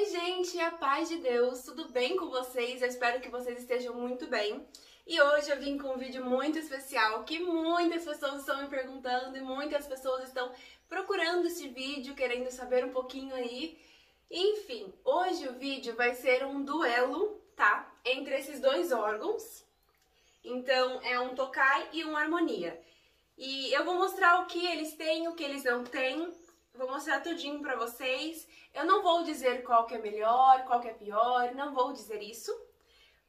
Oi, gente, a paz de Deus, tudo bem com vocês? Eu espero que vocês estejam muito bem. E hoje eu vim com um vídeo muito especial que muitas pessoas estão me perguntando e muitas pessoas estão procurando esse vídeo, querendo saber um pouquinho aí. Enfim, hoje o vídeo vai ser um duelo, tá? Entre esses dois órgãos. Então, é um tokai e um harmonia. E eu vou mostrar o que eles têm, o que eles não têm, vou mostrar tudinho pra vocês. Eu não vou dizer qual que é melhor, qual que é pior, não vou dizer isso,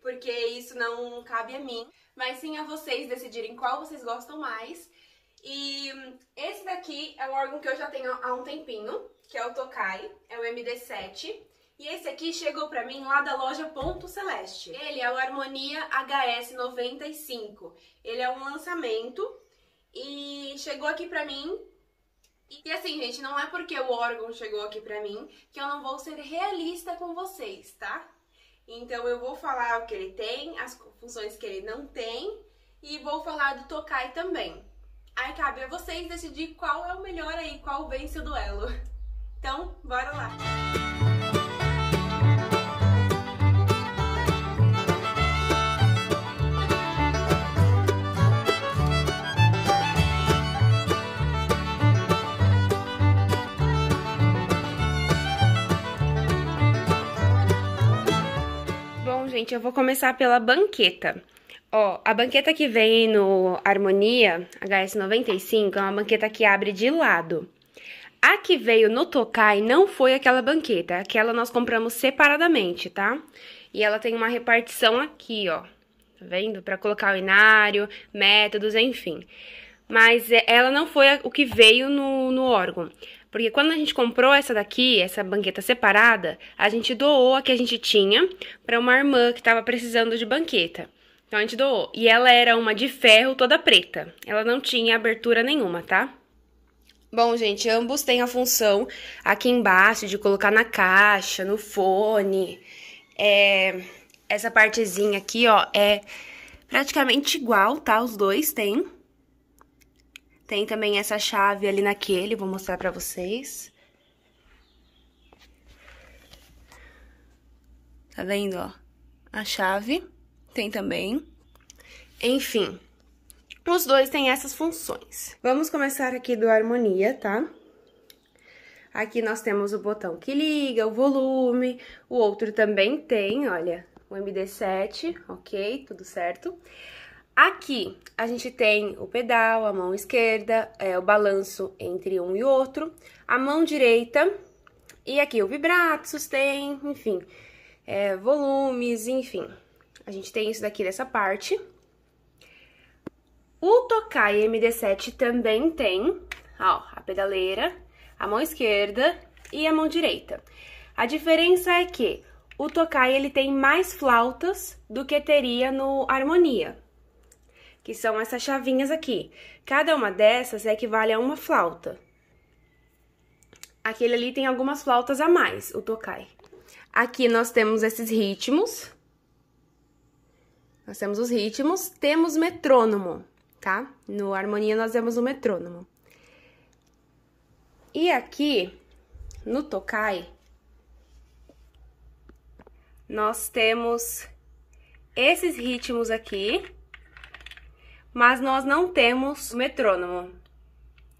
porque isso não cabe a mim, mas sim a vocês decidirem qual vocês gostam mais. E esse daqui é um órgão que eu já tenho há um tempinho, que é o Tokai, é o MD7. E esse aqui chegou pra mim lá da loja Ponto Celeste. Ele é o Harmonia HS95. Ele é um lançamento e chegou aqui pra mim e assim, gente, não é porque o órgão chegou aqui pra mim que eu não vou ser realista com vocês, tá? Então eu vou falar o que ele tem, as funções que ele não tem e vou falar do Tokai também. Aí cabe a vocês decidir qual é o melhor aí, qual vence o duelo. Então, bora lá! Música gente, eu vou começar pela banqueta. Ó, a banqueta que vem no Harmonia HS95 é uma banqueta que abre de lado. A que veio no Tokai não foi aquela banqueta, é aquela nós compramos separadamente, tá? E ela tem uma repartição aqui, ó, tá vendo? Pra colocar o inário, métodos, enfim. Mas é, ela não foi o que veio no, no órgão. Porque quando a gente comprou essa daqui, essa banqueta separada, a gente doou a que a gente tinha para uma irmã que estava precisando de banqueta. Então a gente doou. E ela era uma de ferro toda preta. Ela não tinha abertura nenhuma, tá? Bom, gente, ambos têm a função aqui embaixo de colocar na caixa, no fone. É, essa partezinha aqui, ó, é praticamente igual, tá? Os dois têm. Tem também essa chave ali naquele, vou mostrar pra vocês. Tá vendo, ó? A chave tem também. Enfim, os dois têm essas funções. Vamos começar aqui do harmonia, tá? Aqui nós temos o botão que liga, o volume, o outro também tem, olha, o MD7, ok, tudo certo. Aqui a gente tem o pedal, a mão esquerda, é, o balanço entre um e outro, a mão direita e aqui o vibrato, sustain, enfim, é, volumes, enfim. A gente tem isso daqui dessa parte. O Tokai MD7 também tem, ó, a pedaleira, a mão esquerda e a mão direita. A diferença é que o Tokai ele tem mais flautas do que teria no Harmonia que são essas chavinhas aqui. Cada uma dessas é equivale a uma flauta. Aquele ali tem algumas flautas a mais, o tokai. Aqui nós temos esses ritmos. Nós temos os ritmos, temos metrônomo, tá? No harmonia nós temos o metrônomo. E aqui, no tokai, nós temos esses ritmos aqui mas nós não temos metrônomo.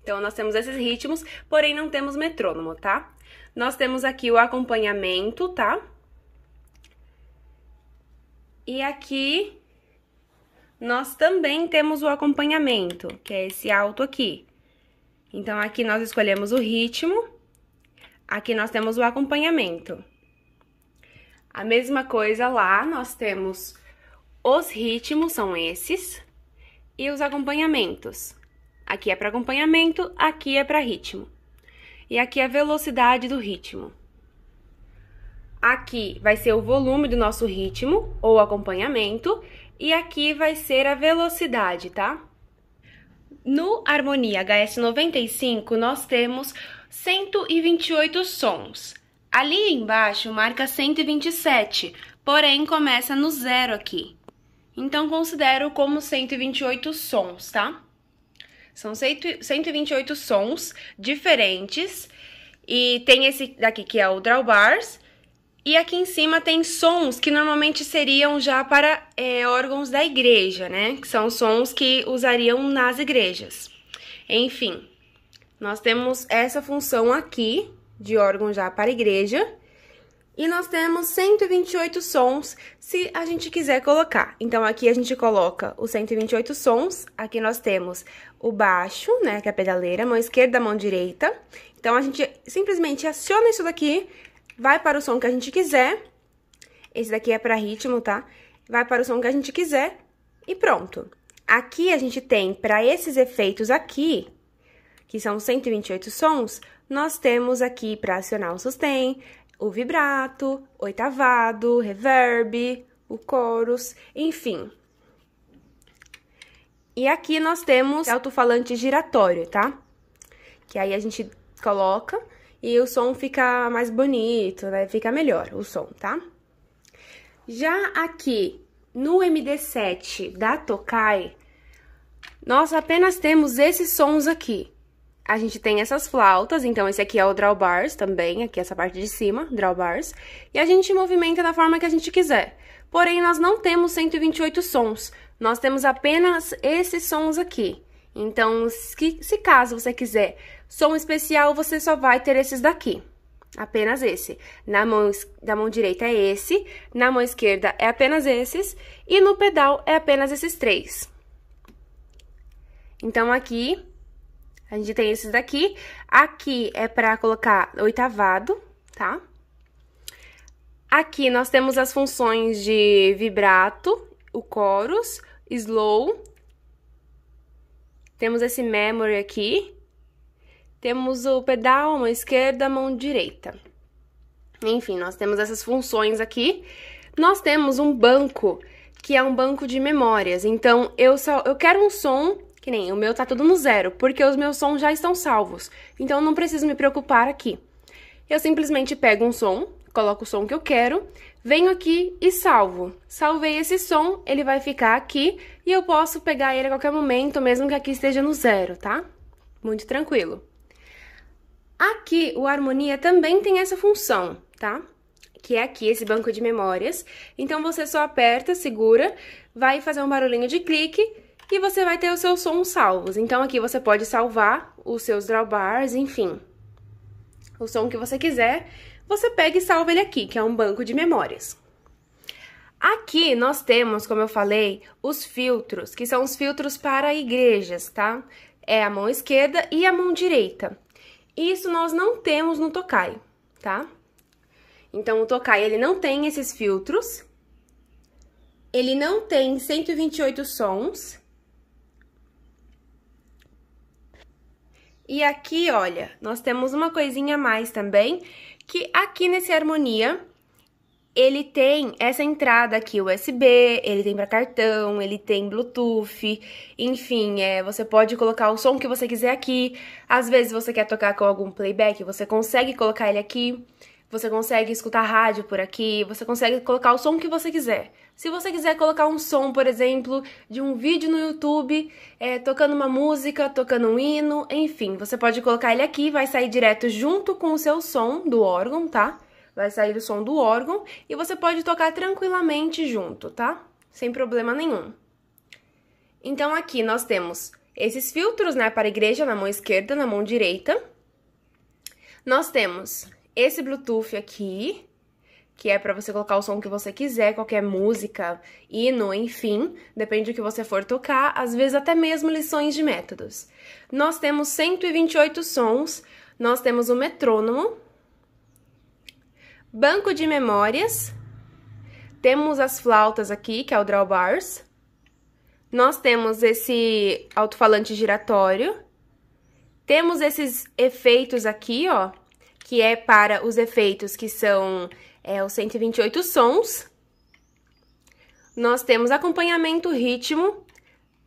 Então nós temos esses ritmos, porém não temos metrônomo, tá? Nós temos aqui o acompanhamento, tá? E aqui nós também temos o acompanhamento, que é esse alto aqui. Então aqui nós escolhemos o ritmo, aqui nós temos o acompanhamento. A mesma coisa lá, nós temos os ritmos, são esses, e os acompanhamentos. Aqui é para acompanhamento, aqui é para ritmo. E aqui é a velocidade do ritmo. Aqui vai ser o volume do nosso ritmo ou acompanhamento e aqui vai ser a velocidade, tá? No Harmonia HS95 nós temos 128 sons. Ali embaixo marca 127, porém começa no zero aqui. Então, considero como 128 sons, tá? São 128 sons diferentes. E tem esse daqui que é o draw bars. E aqui em cima tem sons que normalmente seriam já para é, órgãos da igreja, né? Que são sons que usariam nas igrejas. Enfim, nós temos essa função aqui de órgão já para igreja. E nós temos 128 sons se a gente quiser colocar. Então, aqui a gente coloca os 128 sons. Aqui nós temos o baixo, né, que é a pedaleira, mão esquerda, mão direita. Então, a gente simplesmente aciona isso daqui, vai para o som que a gente quiser. Esse daqui é para ritmo, tá? Vai para o som que a gente quiser e pronto. Aqui a gente tem, para esses efeitos aqui, que são 128 sons, nós temos aqui para acionar o sustain o vibrato, oitavado, reverb, o chorus, enfim. E aqui nós temos alto-falante giratório, tá? Que aí a gente coloca e o som fica mais bonito, né? Fica melhor o som, tá? Já aqui no MD7 da Tokai, nós apenas temos esses sons aqui a gente tem essas flautas, então esse aqui é o drawbars também, aqui essa parte de cima, drawbars, e a gente movimenta da forma que a gente quiser. Porém, nós não temos 128 sons, nós temos apenas esses sons aqui. Então, se, se caso você quiser som especial, você só vai ter esses daqui, apenas esse. Na mão, da mão direita é esse, na mão esquerda é apenas esses, e no pedal é apenas esses três. Então, aqui a gente tem esses daqui. Aqui é pra colocar oitavado, tá? Aqui nós temos as funções de vibrato, o chorus, slow. Temos esse memory aqui. Temos o pedal, mão esquerda, mão direita. Enfim, nós temos essas funções aqui. Nós temos um banco, que é um banco de memórias. Então, eu, só, eu quero um som que nem o meu tá tudo no zero, porque os meus sons já estão salvos. Então eu não preciso me preocupar aqui. Eu simplesmente pego um som, coloco o som que eu quero, venho aqui e salvo. Salvei esse som, ele vai ficar aqui e eu posso pegar ele a qualquer momento, mesmo que aqui esteja no zero, tá? Muito tranquilo. Aqui o Harmonia também tem essa função, tá? Que é aqui esse banco de memórias. Então você só aperta, segura, vai fazer um barulhinho de clique e você vai ter os seus sons salvos. Então aqui você pode salvar os seus drawbars, enfim. O som que você quiser, você pega e salva ele aqui, que é um banco de memórias. Aqui nós temos, como eu falei, os filtros, que são os filtros para igrejas, tá? É a mão esquerda e a mão direita. Isso nós não temos no Tokai, tá? Então o Tokai ele não tem esses filtros. Ele não tem 128 sons E aqui, olha, nós temos uma coisinha a mais também, que aqui nesse harmonia ele tem essa entrada aqui USB, ele tem para cartão, ele tem Bluetooth, enfim, é, você pode colocar o som que você quiser aqui. Às vezes você quer tocar com algum playback, você consegue colocar ele aqui. Você consegue escutar rádio por aqui, você consegue colocar o som que você quiser. Se você quiser colocar um som, por exemplo, de um vídeo no YouTube, é, tocando uma música, tocando um hino, enfim, você pode colocar ele aqui, vai sair direto junto com o seu som do órgão, tá? Vai sair o som do órgão e você pode tocar tranquilamente junto, tá? Sem problema nenhum. Então aqui nós temos esses filtros, né, para a igreja na mão esquerda, na mão direita. Nós temos esse Bluetooth aqui, que é para você colocar o som que você quiser, qualquer música, hino, enfim, depende do que você for tocar, às vezes até mesmo lições de métodos. Nós temos 128 sons, nós temos o metrônomo, banco de memórias, temos as flautas aqui, que é o drawbars, nós temos esse alto-falante giratório, temos esses efeitos aqui, ó, que é para os efeitos que são é, os 128 sons. Nós temos acompanhamento ritmo,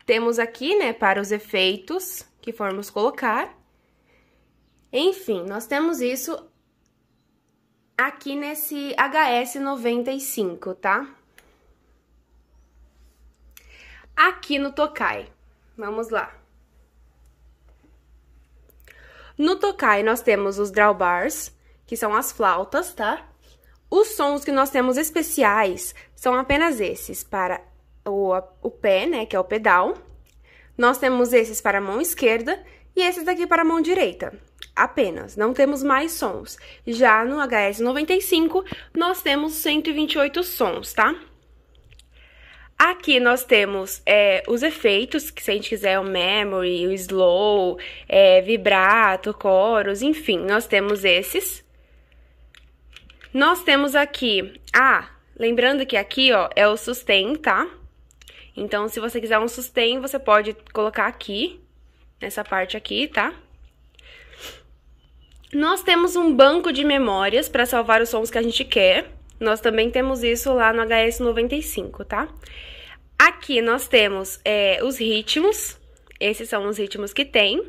temos aqui, né, para os efeitos que formos colocar. Enfim, nós temos isso aqui nesse HS95, tá? Aqui no Tokai. Vamos lá. No Tokai, nós temos os drawbars, que são as flautas, tá? Os sons que nós temos especiais são apenas esses, para o, o pé, né, que é o pedal. Nós temos esses para a mão esquerda e esses daqui para a mão direita. Apenas, não temos mais sons. Já no HS95, nós temos 128 sons, tá? Aqui nós temos é, os efeitos, que se a gente quiser o memory, o slow, é, vibrato, coros, enfim, nós temos esses. Nós temos aqui, ah, lembrando que aqui, ó, é o sustain, tá? Então, se você quiser um sustain, você pode colocar aqui, nessa parte aqui, tá? Nós temos um banco de memórias para salvar os sons que a gente quer. Nós também temos isso lá no HS 95, tá? Aqui nós temos é, os ritmos, esses são os ritmos que tem.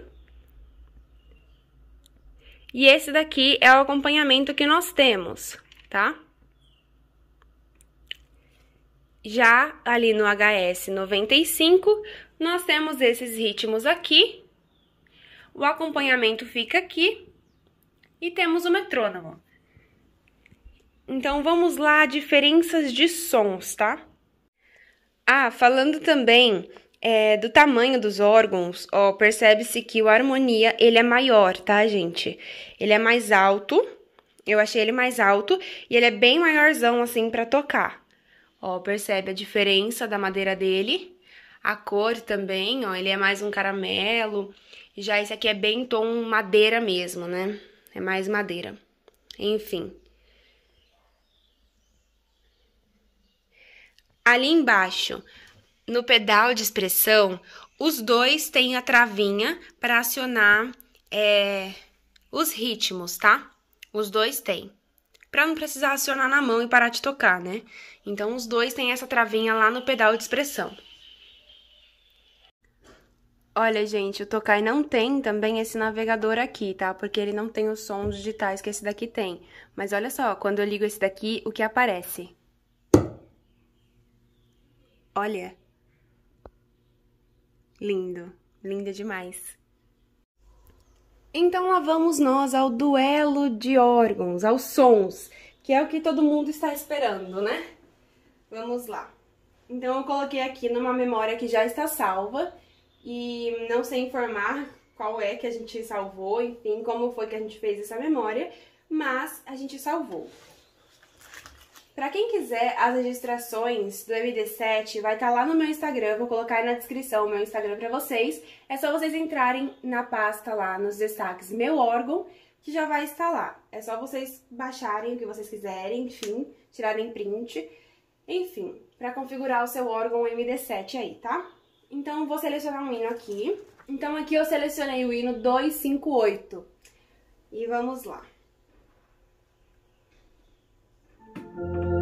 E esse daqui é o acompanhamento que nós temos, tá? Já ali no HS 95, nós temos esses ritmos aqui, o acompanhamento fica aqui e temos o metrônomo. Então vamos lá, diferenças de sons, tá? Ah, falando também é, do tamanho dos órgãos, ó, percebe-se que o harmonia ele é maior, tá, gente? Ele é mais alto. Eu achei ele mais alto e ele é bem maiorzão assim para tocar. Ó, percebe a diferença da madeira dele? A cor também, ó, ele é mais um caramelo. Já esse aqui é bem tom madeira mesmo, né? É mais madeira. Enfim. Ali embaixo, no pedal de expressão, os dois têm a travinha para acionar é, os ritmos, tá? Os dois têm. Para não precisar acionar na mão e parar de tocar, né? Então, os dois têm essa travinha lá no pedal de expressão. Olha, gente, o Tokai não tem também esse navegador aqui, tá? Porque ele não tem os sons digitais que esse daqui tem. Mas olha só, quando eu ligo esse daqui, o que aparece? Olha! Lindo, lindo demais. Então lá vamos nós ao duelo de órgãos, aos sons, que é o que todo mundo está esperando, né? Vamos lá. Então eu coloquei aqui numa memória que já está salva e não sei informar qual é que a gente salvou, enfim, como foi que a gente fez essa memória, mas a gente salvou. Para quem quiser, as registrações do MD7 vai estar tá lá no meu Instagram, vou colocar aí na descrição o meu Instagram para vocês. É só vocês entrarem na pasta lá nos destaques meu órgão, que já vai estar lá. É só vocês baixarem o que vocês quiserem, enfim, tirarem print, enfim, para configurar o seu órgão MD7 aí, tá? Então, vou selecionar um hino aqui. Então, aqui eu selecionei o hino 258. E vamos lá. Thank you.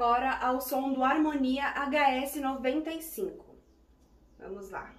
agora ao som do Harmonia HS 95. Vamos lá.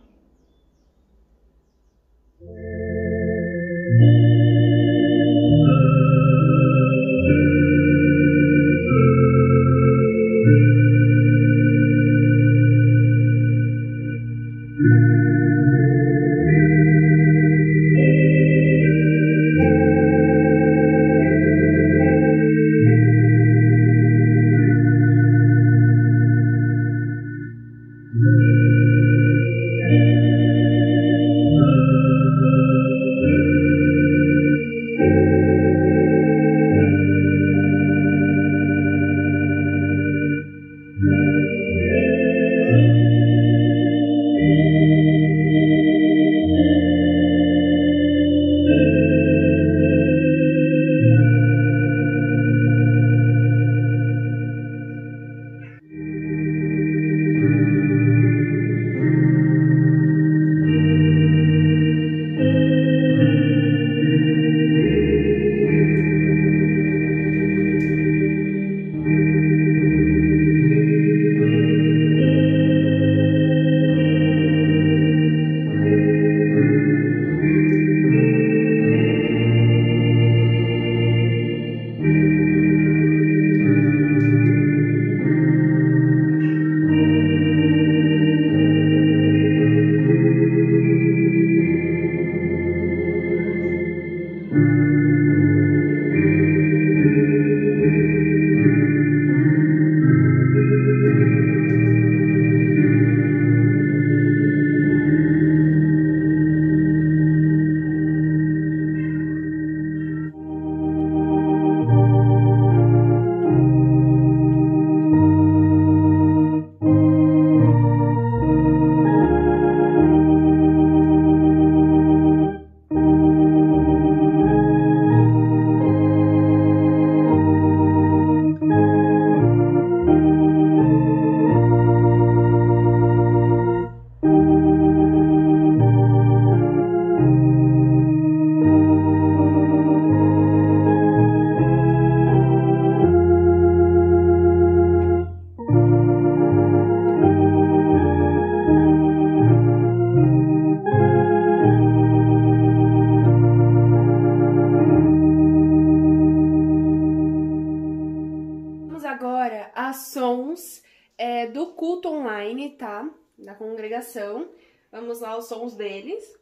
sons é, do culto online, tá? Da congregação. Vamos lá, os sons deles.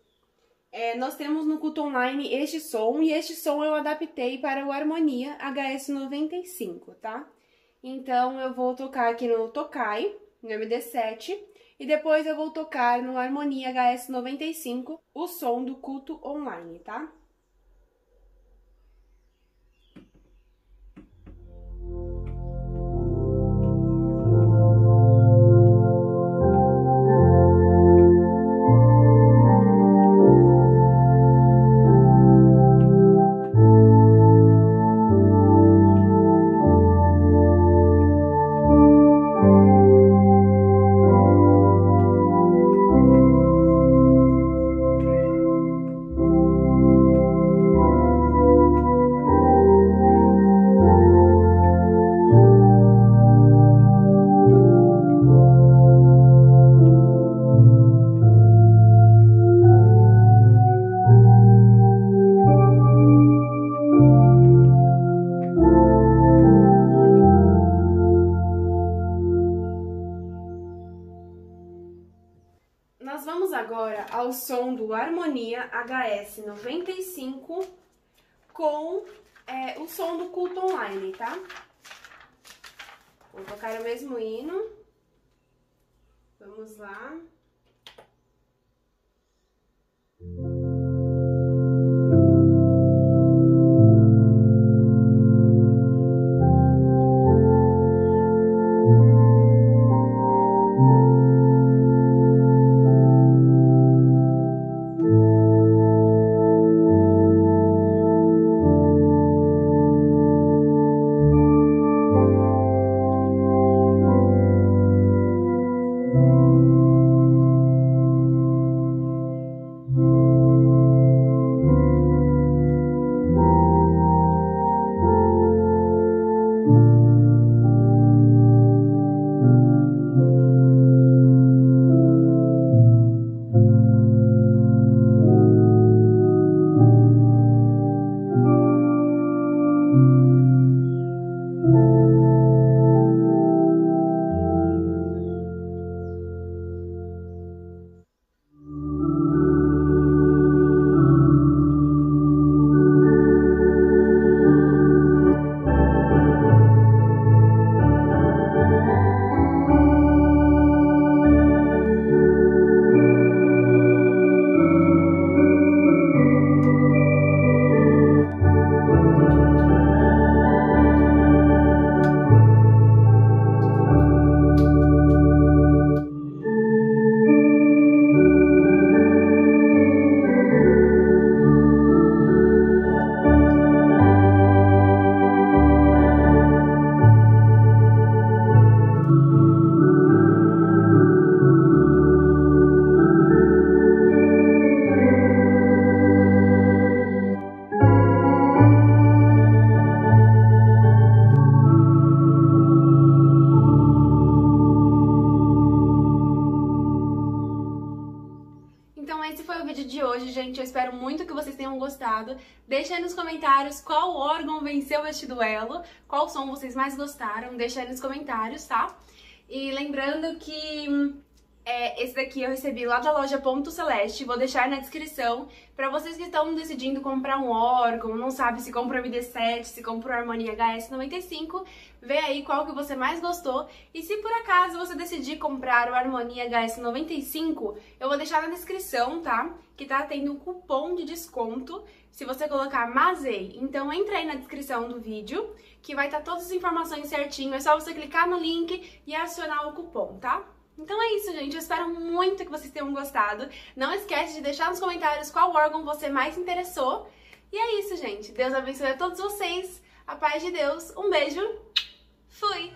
É, nós temos no culto online este som, e este som eu adaptei para o Harmonia HS95, tá? Então, eu vou tocar aqui no Tokai, no MD7, e depois eu vou tocar no Harmonia HS95 o som do culto online, tá? Nós vamos agora ao som do Harmonia HS 95 com é, o som do culto online, tá? Vou tocar o mesmo hino. Vamos lá. Deixa aí nos comentários qual órgão venceu este duelo, qual som vocês mais gostaram, deixa aí nos comentários, tá? E lembrando que hum, é, esse daqui eu recebi lá da loja Ponto Celeste, vou deixar na descrição para vocês que estão decidindo comprar um órgão, não sabe se compra o MD7, se compra o Harmonia HS95, vê aí qual que você mais gostou e se por acaso você decidir comprar o Harmonia HS95, eu vou deixar na descrição, tá? Que tá tendo um cupom de desconto se você colocar Mazei. Então entra aí na descrição do vídeo que vai estar tá todas as informações certinho, é só você clicar no link e acionar o cupom, tá? Então é isso, gente. Eu espero muito que vocês tenham gostado. Não esquece de deixar nos comentários qual órgão você mais interessou. E é isso, gente. Deus abençoe a todos vocês. A paz de Deus. Um beijo. Fui!